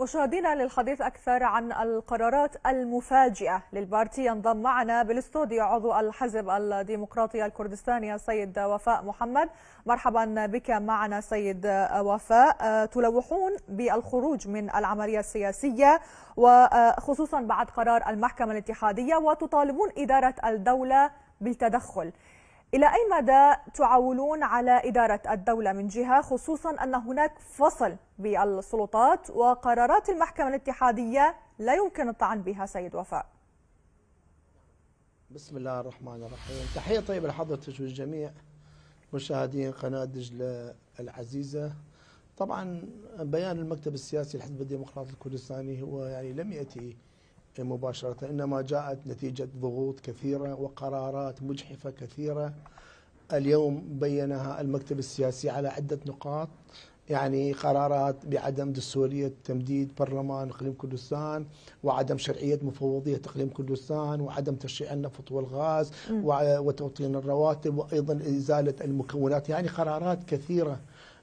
مشاهدينا للحديث أكثر عن القرارات المفاجئة للبارتي ينضم معنا بالاستوديو عضو الحزب الديمقراطي الكردستاني السيد وفاء محمد مرحبا بك معنا سيد وفاء تلوحون بالخروج من العملية السياسية وخصوصا بعد قرار المحكمة الاتحادية وتطالبون إدارة الدولة بالتدخل إلى أي مدى تعولون على إدارة الدولة من جهة خصوصا أن هناك فصل بالسلطات وقرارات المحكمة الاتحادية لا يمكن الطعن بها سيد وفاء بسم الله الرحمن الرحيم تحية طيبة لحضرتك والجميع مشاهدين قناة دجلة العزيزة طبعا بيان المكتب السياسي للحزب الديمقراطي الكردستاني هو يعني لم يأتي مباشرة إنما جاءت نتيجة ضغوط كثيرة وقرارات مجحفة كثيرة اليوم بينها المكتب السياسي على عدة نقاط يعني قرارات بعدم دستورية تمديد برلمان إقليم كردستان وعدم شرعية مفوضية إقليم كردستان وعدم تشريع النفط والغاز وتوطين الرواتب وأيضا إزالة المكونات يعني قرارات كثيرة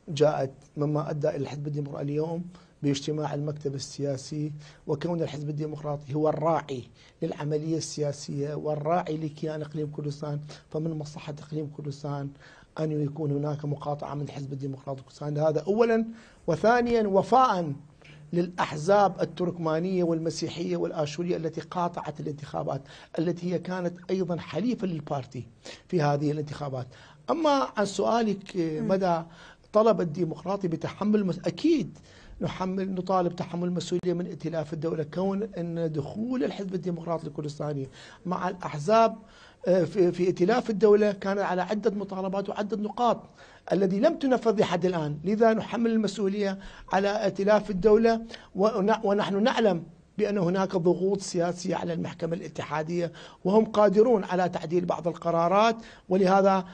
جاءت مما أدى إلى الحزب الديمقراطي اليوم باجتماع المكتب السياسي وكون الحزب الديمقراطي هو الراعي للعملية السياسية والراعي لكيان إقليم كردستان فمن مصلحة إقليم كردستان أن يكون هناك مقاطعة من الحزب الديمقراطي كردستان هذا أولا وثانيا وفاء للأحزاب التركمانية والمسيحية والآشورية التي قاطعت الانتخابات التي هي كانت أيضا حليفة للبارتي في هذه الانتخابات أما عن سؤالك مدى طلب الديمقراطي بتحمل أكيد نحمل نطالب تحمل مسؤولية من ائتلاف الدولة كون أن دخول الحزب الديمقراطي الكردستاني مع الأحزاب آه، في, في ائتلاف الدولة كان على عدة مطالبات وعدة نقاط الذي لم تنفذ لحد الآن لذا نحمل المسؤولية على ائتلاف الدولة ونحن نعلم بأن هناك ضغوط سياسية على المحكمة الاتحادية وهم قادرون على تعديل بعض القرارات ولهذا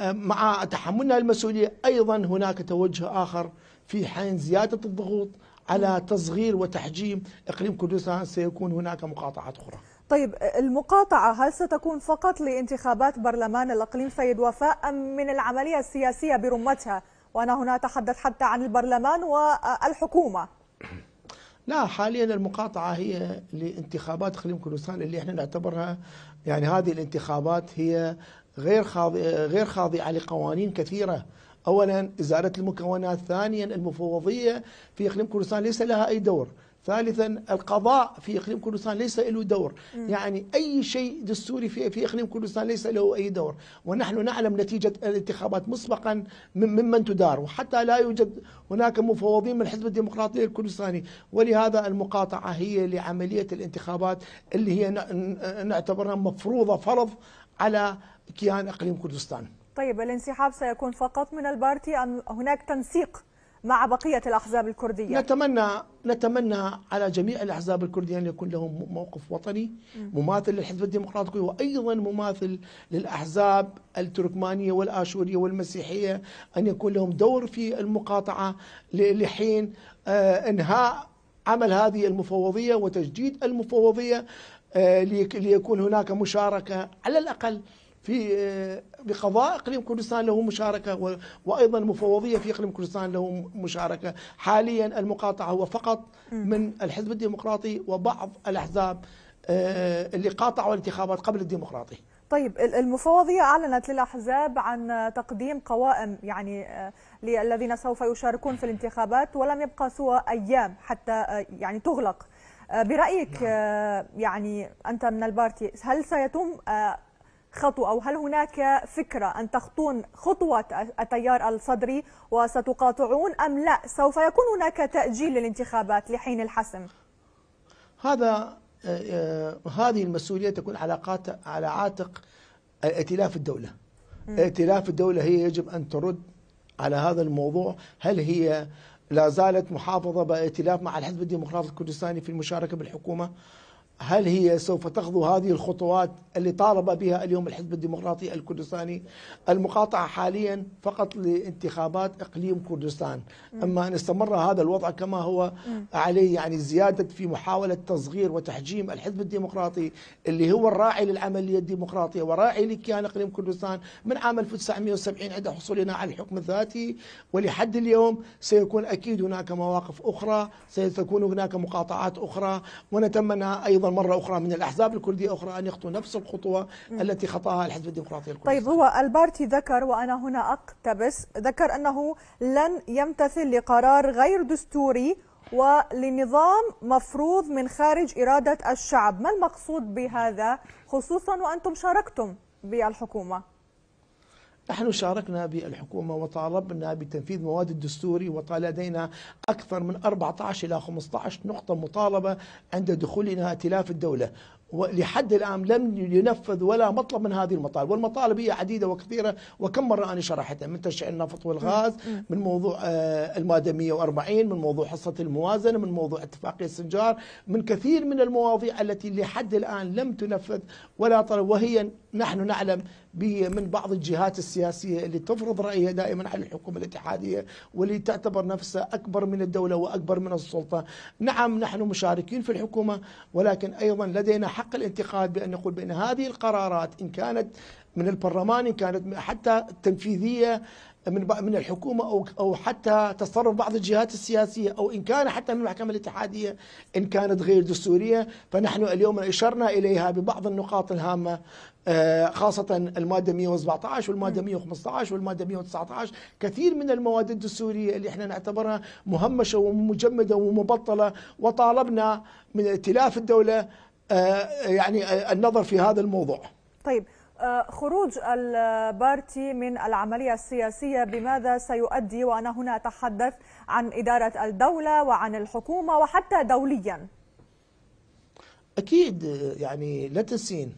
آه، مع تحملنا المسؤولية أيضا هناك توجه آخر في حين زيادة الضغوط على تصغير وتحجيم إقليم كردستان سيكون هناك مقاطعات أخرى طيب المقاطعة هل ستكون فقط لانتخابات برلمان الأقليم سيد وفاء أم من العملية السياسية برمتها وأنا هنا أتحدث حتى عن البرلمان والحكومة لا حاليا المقاطعة هي لانتخابات إقليم كردستان اللي احنا نعتبرها يعني هذه الانتخابات هي غير خاضعة غير خاضعة لقوانين كثيرة أولا إزالة المكونات ثانيا المفوضية في إقليم كردستان ليس لها أي دور ثالثا القضاء في اقليم كردستان ليس له دور م. يعني اي شيء دستوري في في اقليم كردستان ليس له اي دور ونحن نعلم نتيجه الانتخابات مسبقا ممن تدار وحتى لا يوجد هناك مفوضين من الحزب الديمقراطي الكردستاني ولهذا المقاطعه هي لعمليه الانتخابات اللي هي نعتبرها مفروضه فرض على كيان اقليم كردستان طيب الانسحاب سيكون فقط من البارتي أم هناك تنسيق مع بقية الأحزاب الكردية نتمنى نتمنى على جميع الأحزاب الكردية أن يكون لهم موقف وطني مماثل للحزب الديمقراطي وأيضا مماثل للأحزاب التركمانية والآشورية والمسيحية أن يكون لهم دور في المقاطعة لحين آه، إنهاء عمل هذه المفوضية وتجديد المفوضية آه، ليكون هناك مشاركة على الأقل في آه، بقضاء اقليم كردستان له مشاركه وايضا مفوضيه في اقليم كردستان له مشاركه، حاليا المقاطعه هو فقط من الحزب الديمقراطي وبعض الاحزاب آه، اللي قاطعوا الانتخابات قبل الديمقراطي. طيب المفوضية أعلنت للأحزاب عن تقديم قوائم يعني آه، للذين سوف يشاركون في الانتخابات ولم يبقى سوى أيام حتى يعني تغلق برأيك نعم. يعني أنت من البارتي هل سيتم خطوة أو هل هناك فكرة أن تخطون خطوة التيار الصدري وستقاطعون أم لا سوف يكون هناك تأجيل للانتخابات لحين الحسم هذا آه، آه، هذه المسؤولية تكون علاقات على عاتق ائتلاف الدولة ائتلاف الدولة هي يجب أن ترد على هذا الموضوع هل هي لا زالت محافظة بائتلاف مع الحزب الديمقراطي الكردستاني في المشاركة بالحكومة هل هي سوف تخضو هذه الخطوات اللي طالب بها اليوم الحزب الديمقراطي الكردستاني المقاطعة حاليا فقط لانتخابات إقليم كردستان أما أن استمر هذا الوضع كما هو عليه يعني زيادة في محاولة تصغير وتحجيم الحزب الديمقراطي اللي هو الراعي للعملية الديمقراطية وراعي لكيان إقليم كردستان من عام 1970 عند حصولنا على الحكم الذاتي ولحد اليوم سيكون أكيد هناك مواقف أخرى ستكون هناك مقاطعات أخرى ونتمنى أيضا مرة أخرى من الأحزاب الكردية أخرى أن يخطوا نفس الخطوة م. التي خطأها الحزب الديمقراطي الكردي طيب هو البارتي ذكر وأنا هنا أقتبس ذكر أنه لن يمتثل لقرار غير دستوري ولنظام مفروض من خارج إرادة الشعب ما المقصود بهذا خصوصا وأنتم شاركتم بالحكومة نحن شاركنا بالحكومة وطالبنا بتنفيذ مواد الدستوري وطال لدينا أكثر من 14 إلى 15 نقطة مطالبة عند دخولنا ائتلاف الدولة ولحد الآن لم ينفذ ولا مطلب من هذه المطالب والمطالب هي عديدة وكثيرة وكم مرة أنا شرحتها من تشعيل النفط والغاز من موضوع آه، المادة 140 من موضوع حصة الموازنة من موضوع اتفاقية السنجار من كثير من المواضيع التي لحد الآن لم تنفذ ولا طلب وهي نحن نعلم من بعض الجهات السياسية اللي تفرض رأيها دائما على الحكومة الاتحادية واللي تعتبر نفسها أكبر من الدولة وأكبر من السلطة نعم نحن مشاركين في الحكومة ولكن أيضا لدينا حق الانتقاد بأن نقول بأن هذه القرارات إن كانت من البرلمان إن كانت حتى تنفيذية من من الحكومه او او حتى تصرف بعض الجهات السياسيه او ان كان حتى من المحكمه الاتحاديه ان كانت غير دستوريه فنحن اليوم اشرنا اليها ببعض النقاط الهامه آه، خاصة المادة 117 والمادة 115 والمادة 119 كثير من المواد الدستورية اللي احنا نعتبرها مهمشة ومجمدة ومبطلة وطالبنا من ائتلاف الدولة آه، يعني آه، النظر في هذا الموضوع طيب آه، خروج البارتي من العملية السياسية بماذا سيؤدي وأنا هنا أتحدث عن إدارة الدولة وعن الحكومة وحتى دوليا أكيد يعني لا تنسين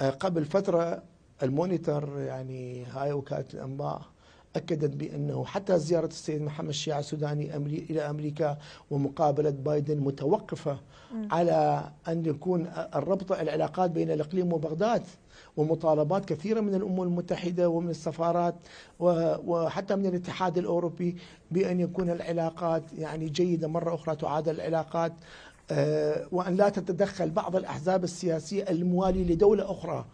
آه، قبل فترة المونيتر يعني هاي وكالة الأنباء أكدت بأنه حتى زيارة السيد محمد الشيعة السوداني إلى أمريكا ومقابلة بايدن متوقفة م. على أن يكون الربط العلاقات بين الإقليم وبغداد ومطالبات كثيرة من الأمم المتحدة ومن السفارات وحتى من الاتحاد الأوروبي بأن يكون العلاقات يعني جيدة مرة أخرى تعاد العلاقات آه، وأن لا تتدخل بعض الأحزاب السياسية الموالية لدولة أخرى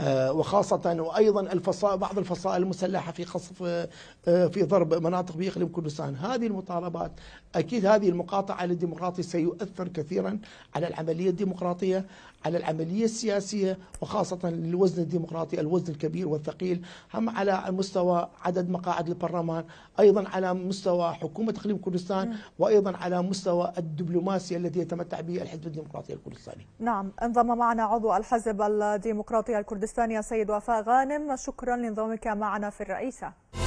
آه، وخاصة وأيضا الفصائل بعض الفصائل المسلحة في قصف آه، آه، في ضرب مناطق بإقليم كردستان هذه المطالبات أكيد هذه المقاطعة للديمقراطي سيؤثر كثيرا على العملية الديمقراطية على العملية السياسية وخاصة للوزن الديمقراطي الوزن الكبير والثقيل هم على مستوى عدد مقاعد البرلمان أيضا على مستوى حكومة إقليم كردستان نعم. وأيضا على مستوى الدبلوماسية التي يتمتع به الحزب الديمقراطي الكردستاني نعم انضم معنا عضو الحزب الديمقراطي الكردستاني السيد وفاء غانم شكرا لانضمامك معنا في الرئيسة